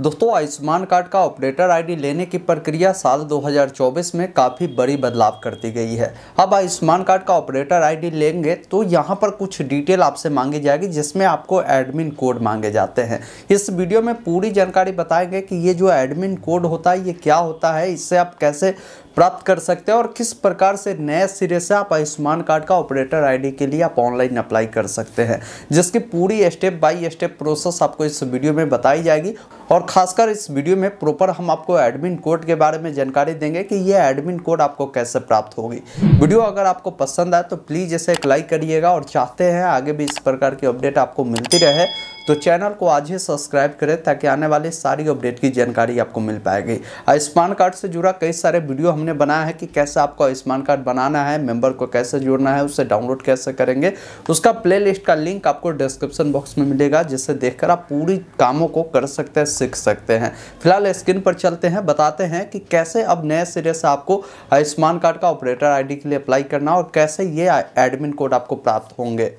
दोस्तों आयुष्मान कार्ड का operator ID लेने की प्रक्रिया साल 2024 में काफ़ी बड़ी बदलाव कर दी गई है अब आयुष्मान कार्ड का ऑपरेटर आईडी लेंगे तो यहाँ पर कुछ डिटेल आपसे मांगी जाएगी जिसमें आपको एडमिन कोड मांगे जाते हैं इस वीडियो में पूरी जानकारी बताएंगे कि ये जो एडमिन कोड होता है ये क्या होता है इससे आप कैसे प्राप्त कर सकते हैं और किस प्रकार से नए सिरे से आप आयुष्मान कार्ड का ऑपरेटर आईडी के लिए आप ऑनलाइन अप्लाई कर सकते हैं जिसकी पूरी स्टेप बाय स्टेप प्रोसेस आपको इस वीडियो में बताई जाएगी और खासकर इस वीडियो में प्रॉपर हम आपको एडमिन कोड के बारे में जानकारी देंगे कि ये एडमिन कोड आपको कैसे प्राप्त होगी वीडियो अगर आपको पसंद आए तो प्लीज़ इसे एक लाइक करिएगा और चाहते हैं आगे भी इस प्रकार की अपडेट आपको मिलती रहे तो चैनल को आज ही सब्सक्राइब करें ताकि आने वाली सारी अपडेट की जानकारी आपको मिल पाएगी आयुष्मान कार्ड से जुड़ा कई सारे वीडियो हमने बनाया है कि कैसे आपको आयुष्मान कार्ड बनाना है मेंबर को कैसे जुड़ना है उसे डाउनलोड कैसे करेंगे उसका प्ले का लिंक आपको डिस्क्रिप्शन बॉक्स में मिलेगा जिससे देखकर आप पूरी कामों को कर सकते हैं सीख सकते हैं फिलहाल स्क्रीन पर चलते हैं बताते हैं कि कैसे अब नए सिरे से आपको आयुष्मान कार्ड का ऑपरेटर आई के लिए अप्लाई करना और कैसे ये एडमिन कोड आपको प्राप्त होंगे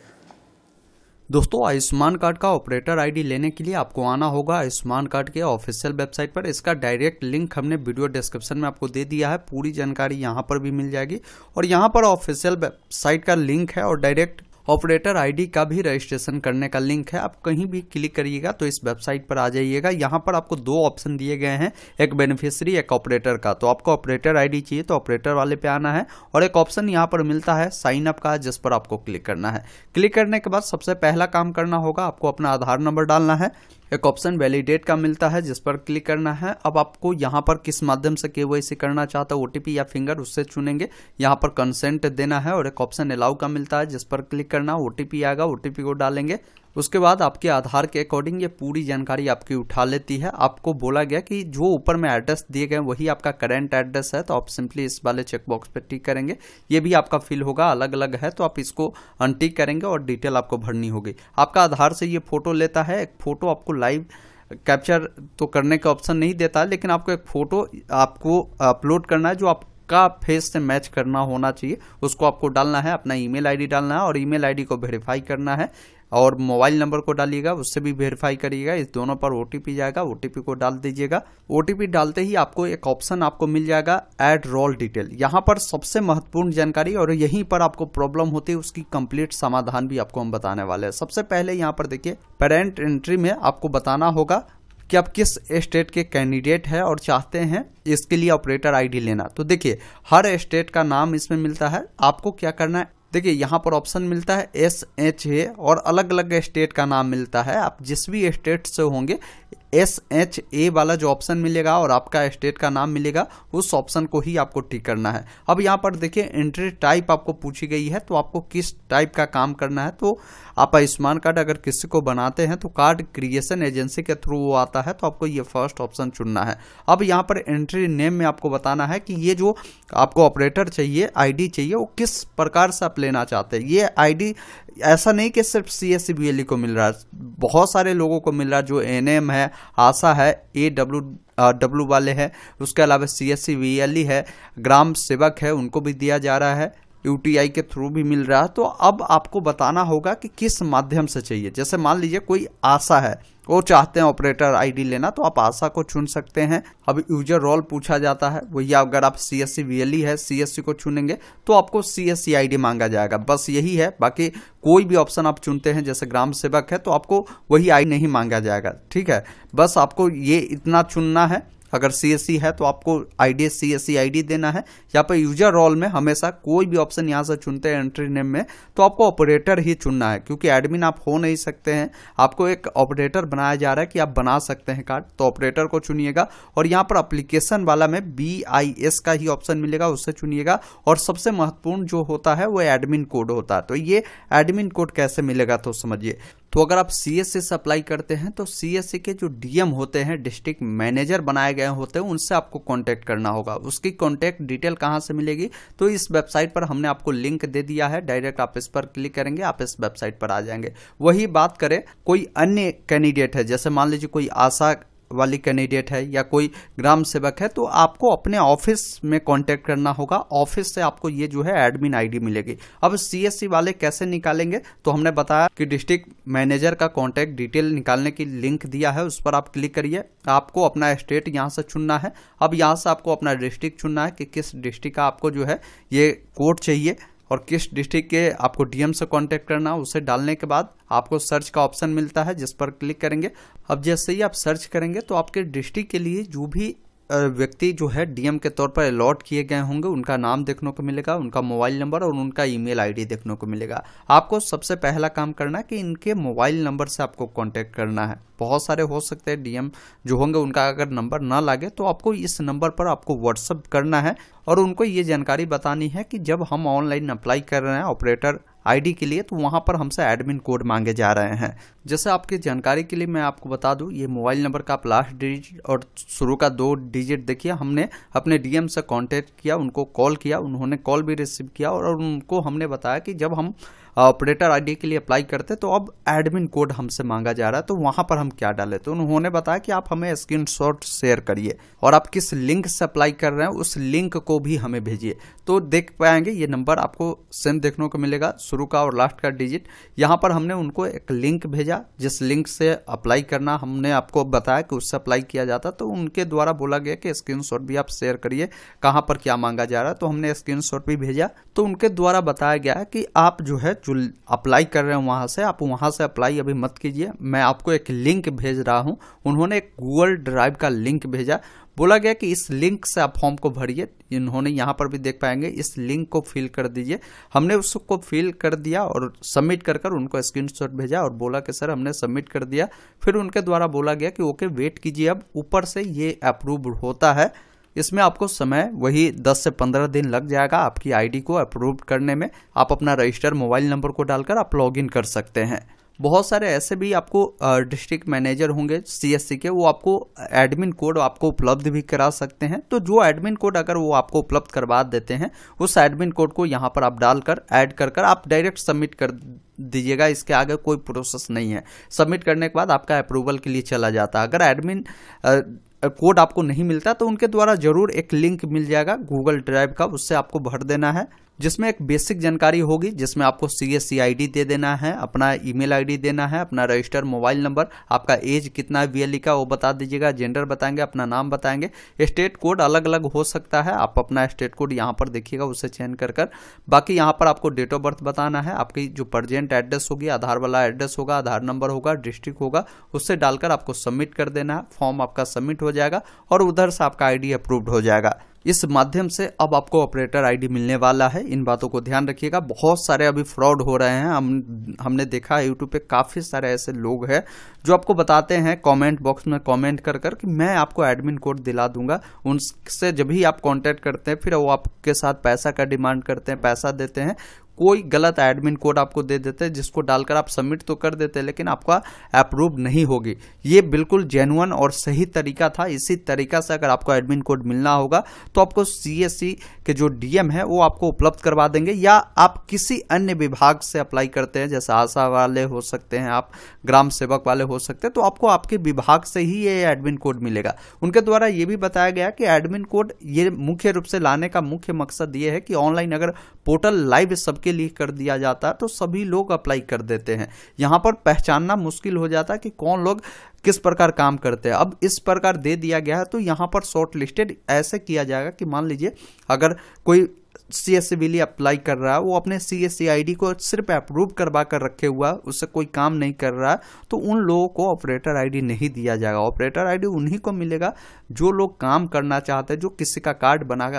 दोस्तों आयुष्मान कार्ड का ऑपरेटर आईडी लेने के लिए आपको आना होगा आयुष्मान कार्ड के ऑफिशियल वेबसाइट पर इसका डायरेक्ट लिंक हमने वीडियो डिस्क्रिप्शन में आपको दे दिया है पूरी जानकारी यहाँ पर भी मिल जाएगी और यहाँ पर ऑफिशियल वेबसाइट का लिंक है और डायरेक्ट ऑपरेटर आईडी का भी रजिस्ट्रेशन करने का लिंक है आप कहीं भी क्लिक करिएगा तो इस वेबसाइट पर आ जाइएगा यहाँ पर आपको दो ऑप्शन दिए गए हैं एक बेनिफिशरी एक ऑपरेटर का तो आपको ऑपरेटर आईडी चाहिए तो ऑपरेटर वाले पे आना है और एक ऑप्शन यहाँ पर मिलता है साइन अप का जिस पर आपको क्लिक करना है क्लिक करने के बाद सबसे पहला काम करना होगा आपको अपना आधार नंबर डालना है एक ऑप्शन वैलिडेट का मिलता है जिस पर क्लिक करना है अब आपको यहाँ पर किस माध्यम से के करना चाहता है ओ या फिंगर उससे चुनेंगे यहाँ पर कंसेंट देना है और एक ऑप्शन अलाउ का मिलता है जिस पर क्लिक करना ओ आएगा ओ को डालेंगे उसके बाद आपके आधार के अकॉर्डिंग ये पूरी जानकारी आपकी उठा लेती है आपको बोला गया कि जो ऊपर में एड्रेस दिए गए वही आपका करेंट एड्रेस है तो आप सिंपली इस वाले चेकबॉक्स पर टिक करेंगे ये भी आपका फिल होगा अलग अलग है तो आप इसको अनटिक करेंगे और डिटेल आपको भरनी होगी आपका आधार से ये फोटो लेता है एक फोटो आपको लाइव कैप्चर तो करने का ऑप्शन नहीं देता लेकिन आपको एक फ़ोटो आपको अपलोड करना है जो आप का फेस से मैच करना होना चाहिए उसको आपको डालना है अपना ईमेल आईडी डालना है और ईमेल आईडी को वेरीफाई करना है और मोबाइल नंबर को डालिएगा उससे भी वेरीफाई करिएगा इस दोनों पर ओ जाएगा ओ को डाल दीजिएगा ओ डालते ही आपको एक ऑप्शन आपको मिल जाएगा एड रोल डिटेल यहाँ पर सबसे महत्वपूर्ण जानकारी और यहीं पर आपको प्रॉब्लम होती है उसकी कंप्लीट समाधान भी आपको हम बताने वाले हैं सबसे पहले यहाँ पर देखिए पेरेंट एंट्री में आपको बताना होगा कि आप किस स्टेट के कैंडिडेट है और चाहते हैं इसके लिए ऑपरेटर आईडी लेना तो देखिए हर स्टेट का नाम इसमें मिलता है आपको क्या करना है देखिए यहाँ पर ऑप्शन मिलता है एस एच ए और अलग अलग स्टेट का नाम मिलता है आप जिस भी स्टेट से होंगे एस एच ए वाला जो ऑप्शन मिलेगा और आपका स्टेट का नाम मिलेगा उस ऑप्शन को ही आपको टिक करना है अब यहाँ पर देखिए एंट्री टाइप आपको पूछी गई है तो आपको किस टाइप का काम करना है तो आप आयुष्मान कार्ड अगर किसी को बनाते हैं तो कार्ड क्रिएशन एजेंसी के थ्रू वो आता है तो आपको ये फर्स्ट ऑप्शन चुनना है अब यहाँ पर एंट्री नेम में आपको बताना है कि ये जो आपको ऑपरेटर चाहिए आई चाहिए वो किस प्रकार से आप लेना चाहते हैं ये आई ऐसा नहीं कि सिर्फ सी एस सी को मिल रहा है बहुत सारे लोगों को मिल रहा है जो एन एम है आशा है ए डब्ल्यू डब्ल्यू वाले हैं उसके अलावा सी एस सी है ग्राम सेवक है उनको भी दिया जा रहा है यूटीआई के थ्रू भी मिल रहा है तो अब आपको बताना होगा कि किस माध्यम से चाहिए जैसे मान लीजिए कोई आशा है वो चाहते हैं ऑपरेटर आईडी लेना तो आप आशा को चुन सकते हैं अब यूजर रोल पूछा जाता है वही अगर आप सी एस सी है सी को चुनेंगे तो आपको सी एस सी मांगा जाएगा बस यही है बाकी कोई भी ऑप्शन आप चुनते हैं जैसे ग्राम सेवक है तो आपको वही आई नहीं मांगा जाएगा ठीक है बस आपको ये इतना चुनना है अगर सी है तो आपको आई डी सी एस देना है यहाँ पर यूजर रोल में हमेशा कोई भी ऑप्शन यहाँ से चुनते हैं एंट्री नेम में तो आपको ऑपरेटर ही चुनना है क्योंकि एडमिन आप हो नहीं सकते हैं आपको एक ऑपरेटर बनाया जा रहा है कि आप बना सकते हैं कार्ड तो ऑपरेटर को चुनिएगा और यहाँ पर अप्लीकेशन वाला में बी आई एस का ही ऑप्शन मिलेगा उससे चुनिएगा और सबसे महत्वपूर्ण जो होता है वो एडमिन कोड होता है तो ये एडमिन कोड कैसे मिलेगा तो समझिए तो अगर आप सी एस से अप्लाई करते हैं तो सी एस के जो डीएम होते हैं डिस्ट्रिक्ट मैनेजर बनाए गए होते हैं उनसे आपको कांटेक्ट करना होगा उसकी कांटेक्ट डिटेल कहाँ से मिलेगी तो इस वेबसाइट पर हमने आपको लिंक दे दिया है डायरेक्ट आप इस पर क्लिक करेंगे आप इस वेबसाइट पर आ जाएंगे वही बात करें कोई अन्य कैंडिडेट है जैसे मान लीजिए कोई आशा वाली कैंडिडेट है या कोई ग्राम सेवक है तो आपको अपने ऑफिस में कांटेक्ट करना होगा ऑफिस से आपको ये जो है एडमिन आईडी मिलेगी अब सीएससी e वाले कैसे निकालेंगे तो हमने बताया कि डिस्ट्रिक्ट मैनेजर का कांटेक्ट डिटेल निकालने की लिंक दिया है उस पर आप क्लिक करिए आपको अपना स्टेट यहाँ से चुनना है अब यहाँ से आपको अपना डिस्ट्रिक्ट चुनना है कि किस डिस्ट्रिक्ट का आपको जो है ये कोर्ट चाहिए और किस डिस्ट्रिक्ट के आपको डीएम से कांटेक्ट करना उसे डालने के बाद आपको सर्च का ऑप्शन मिलता है जिस पर क्लिक करेंगे अब जैसे ही आप सर्च करेंगे तो आपके डिस्ट्रिक्ट के लिए जो भी व्यक्ति जो है डीएम के तौर पर अलॉट किए गए होंगे उनका नाम देखने को मिलेगा उनका मोबाइल नंबर और उनका ईमेल आईडी देखने को मिलेगा आपको सबसे पहला काम करना है कि इनके मोबाइल नंबर से आपको कांटेक्ट करना है बहुत सारे हो सकते हैं डीएम जो होंगे उनका अगर नंबर ना लागे तो आपको इस नंबर पर आपको व्हाट्सअप करना है और उनको ये जानकारी बतानी है कि जब हम ऑनलाइन अप्लाई कर रहे हैं ऑपरेटर आईडी के लिए तो वहाँ पर हमसे एडमिन कोड मांगे जा रहे हैं जैसे आपकी जानकारी के लिए मैं आपको बता दूँ ये मोबाइल नंबर का आप लास्ट डिजिट और शुरू का दो डिजिट देखिए हमने अपने डीएम से कांटेक्ट किया उनको कॉल किया उन्होंने कॉल भी रिसीव किया और उनको हमने बताया कि जब हम ऑपरेटर आईडी के लिए अप्लाई करते तो अब एडमिन कोड हमसे मांगा जा रहा है तो वहाँ पर हम क्या डाले तो उन्होंने बताया कि आप हमें स्क्रीन शेयर करिए और आप किस लिंक से अप्लाई कर रहे हैं उस लिंक को भी हमें भेजिए तो देख पाएंगे ये नंबर आपको सेम देखने को मिलेगा शुरू का और लास्ट का डिजिट यहाँ पर हमने उनको एक लिंक भेजा जिस लिंक से अप्लाई करना हमने आपको बताया कि उससे अप्लाई किया जाता तो उनके द्वारा बोला गया कि स्क्रीन भी आप शेयर करिए कहाँ पर क्या मांगा जा रहा है तो हमने स्क्रीन भी भेजा तो उनके द्वारा बताया गया कि आप जो है जो अप्लाई कर रहे हैं वहाँ से आप वहाँ से अप्लाई अभी मत कीजिए मैं आपको एक लिंक भेज रहा हूँ उन्होंने एक गूगल ड्राइव का लिंक भेजा बोला गया कि इस लिंक से आप फॉर्म को भरिए इन्होंने यहाँ पर भी देख पाएंगे इस लिंक को फिल कर दीजिए हमने उसको फिल कर दिया और सबमिट कर कर उनको स्क्रीनशॉट भेजा और बोला कि सर हमने सबमिट कर दिया फिर उनके द्वारा बोला गया कि ओके वेट कीजिए अब ऊपर से ये अप्रूव होता है इसमें आपको समय वही 10 से 15 दिन लग जाएगा आपकी आईडी को अप्रूव करने में आप अपना रजिस्टर मोबाइल नंबर को डालकर आप लॉगिन कर सकते हैं बहुत सारे ऐसे भी आपको डिस्ट्रिक्ट मैनेजर होंगे सीएससी के वो आपको एडमिन कोड आपको उपलब्ध भी करा सकते हैं तो जो एडमिन कोड अगर वो आपको उपलब्ध करवा देते हैं उस एडमिन कोड को यहाँ पर आप डालकर ऐड कर कर आप डायरेक्ट सबमिट कर दीजिएगा इसके आगे कोई प्रोसेस नहीं है सबमिट करने के बाद आपका अप्रूवल के लिए चला जाता है अगर एडमिन कोड आपको नहीं मिलता तो उनके द्वारा जरूर एक लिंक मिल जाएगा गूगल ड्राइव का उससे आपको भर देना है जिसमें एक बेसिक जानकारी होगी जिसमें आपको सी एस सी आई डी दे देना है अपना ईमेल आईडी देना है अपना रजिस्टर मोबाइल नंबर आपका एज कितना e है बी का वो बता दीजिएगा जेंडर बताएंगे अपना नाम बताएंगे स्टेट कोड अलग अलग हो सकता है आप अपना स्टेट कोड यहाँ पर देखिएगा उसे चेंज कर कर बाकी यहाँ पर आपको डेट ऑफ बर्थ बताना है आपकी जो प्रजेंट एड्रेस होगी आधार वाला एड्रेस होगा आधार नंबर होगा डिस्ट्रिक्ट होगा उससे डालकर आपको सबमिट कर देना है फॉर्म आपका सबमिट हो जाएगा और उधर से आपका आईडी अप्रूव्ड हो जाएगा इस माध्यम से अब आपको ऑपरेटर आईडी मिलने वाला है इन बातों को ध्यान रखिएगा बहुत सारे अभी फ्रॉड हो रहे हैं हम हमने देखा है यूट्यूब पे काफ़ी सारे ऐसे लोग हैं जो आपको बताते हैं कमेंट बॉक्स में कमेंट कर कर कि मैं आपको एडमिन कोड दिला दूंगा उनसे जब भी आप कांटेक्ट करते हैं फिर वो आपके साथ पैसा का डिमांड करते हैं पैसा देते हैं कोई गलत एडमिन कोड आपको दे देते हैं जिसको डालकर आप सबमिट तो कर देते हैं लेकिन आपका अप्रूव नहीं होगी ये बिल्कुल जेनुअन और सही तरीका था इसी तरीका से अगर आपको एडमिन कोड मिलना होगा तो आपको सी के जो डीएम है वो आपको उपलब्ध करवा देंगे या आप किसी अन्य विभाग से अप्लाई करते हैं जैसे आशा वाले हो सकते हैं आप ग्राम सेवक वाले हो सकते हैं तो आपको आपके विभाग से ही ये एडमिन कोड मिलेगा उनके द्वारा ये भी बताया गया कि एडमिन कोड ये मुख्य रूप से लाने का मुख्य मकसद ये है कि ऑनलाइन अगर पोर्टल लाइव सबके के लिए कर दिया जाता तो सभी लोग अप्लाई कर देते हैं यहाँ पर पहचानना मुश्किल हो जाता है कि कौन लोग किस प्रकार काम करते हैं अब इस प्रकार दे दिया गया है तो यहाँ पर शॉर्ट लिस्टेड ऐसे किया जाएगा कि मान लीजिए अगर कोई सी एस सी अप्लाई कर रहा है वो अपने सी एस सी आई डी को सिर्फ अप्रूव करवा कर रखे हुआ उससे कोई काम नहीं कर रहा तो उन लोगों को ऑपरेटर आई डी नहीं दिया जाएगा ऑपरेटर आई डी उन्हीं को मिलेगा जो लोग काम करना चाहते हैं जो किसी का कार्ड बना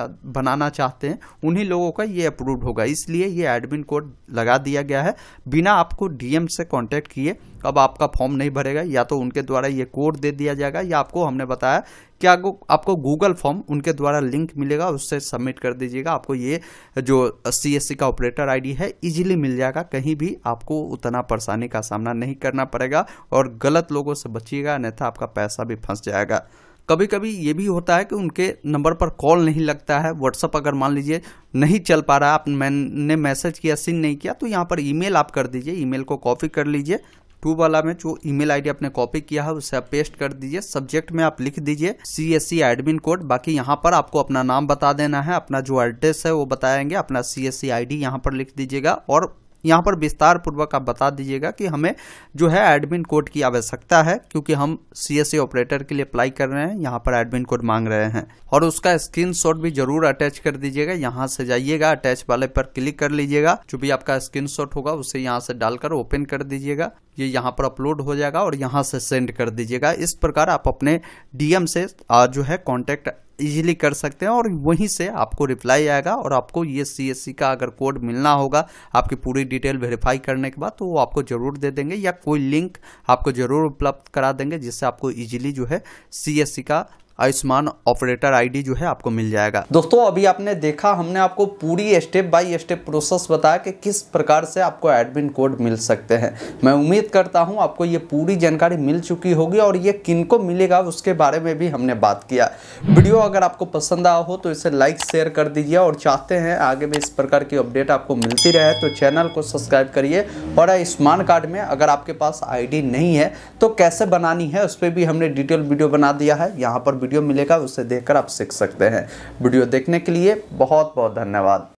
बनाना चाहते हैं उन्हीं लोगों का ये अप्रूव होगा इसलिए ये एडमिन कोड लगा दिया गया है बिना आपको डी एम से कॉन्टैक्ट किए अब आपका फॉर्म नहीं भरेगा या तो उनके द्वारा ये कोड दे दिया जाएगा या आपको हमने बताया कि आपको आपको गूगल फॉर्म उनके द्वारा लिंक मिलेगा उससे सबमिट कर दीजिएगा आपको ये जो सी का ऑपरेटर आईडी है इजीली मिल जाएगा कहीं भी आपको उतना परेशानी का सामना नहीं करना पड़ेगा और गलत लोगों से बचिएगा अन्यथा आपका पैसा भी फंस जाएगा कभी कभी ये भी होता है कि उनके नंबर पर कॉल नहीं लगता है व्हाट्सअप अगर मान लीजिए नहीं चल पा रहा आप मैंने मैसेज किया सिन नहीं किया तो यहाँ पर ईमेल आप कर दीजिए ईमेल को कॉपी कर लीजिए टू वाला में जो ईमेल आईडी आपने कॉपी किया है उसे आप पेस्ट कर दीजिए सब्जेक्ट में आप लिख दीजिए C S C admin code बाकी यहाँ पर आपको अपना नाम बता देना है अपना जो एड्रेस है वो बताएंगे अपना सी एस सी आई डी यहाँ पर लिख दीजिएगा और यहाँ पर विस्तार पूर्वक आप बता दीजिएगा कि हमें जो है एडमिन कोड की आवश्यकता है क्योंकि हम सी ऑपरेटर के लिए अप्लाई कर रहे हैं यहाँ पर एडमिन कोड मांग रहे हैं और उसका स्क्रीन भी जरूर अटैच कर दीजिएगा यहाँ से जाइएगा अटैच वाले पर क्लिक कर लीजिएगा जो भी आपका स्क्रीन होगा उसे यहाँ से डालकर ओपन कर दीजिएगा ये यहाँ पर अपलोड हो जाएगा और यहाँ से सेंड कर दीजिएगा इस प्रकार आप अपने डीएम से जो है कॉन्टेक्ट इजीली कर सकते हैं और वहीं से आपको रिप्लाई आएगा और आपको ये सी का अगर कोड मिलना होगा आपकी पूरी डिटेल वेरीफाई करने के बाद तो वो आपको ज़रूर दे देंगे या कोई लिंक आपको ज़रूर उपलब्ध करा देंगे जिससे आपको ईजिली जो है सी का आयुष्मान ऑपरेटर आईडी जो है आपको मिल जाएगा दोस्तों अभी आपने देखा हमने आपको पूरी स्टेप बाय स्टेप प्रोसेस बताया कि किस प्रकार से आपको एडमिन कोड मिल सकते हैं मैं उम्मीद करता हूँ आपको ये पूरी जानकारी मिल चुकी होगी और ये किनको मिलेगा उसके बारे में भी हमने बात किया वीडियो अगर आपको पसंद आया हो तो इसे लाइक शेयर कर दीजिए और चाहते हैं आगे भी इस प्रकार की अपडेट आपको मिलती रहे तो चैनल को सब्सक्राइब करिए और आयुष्मान कार्ड में अगर आपके पास आई नहीं है तो कैसे बनानी है उस पर भी हमने डिटेल वीडियो बना दिया है यहाँ पर वीडियो मिलेगा उसे देखकर आप सीख सकते हैं वीडियो देखने के लिए बहुत बहुत धन्यवाद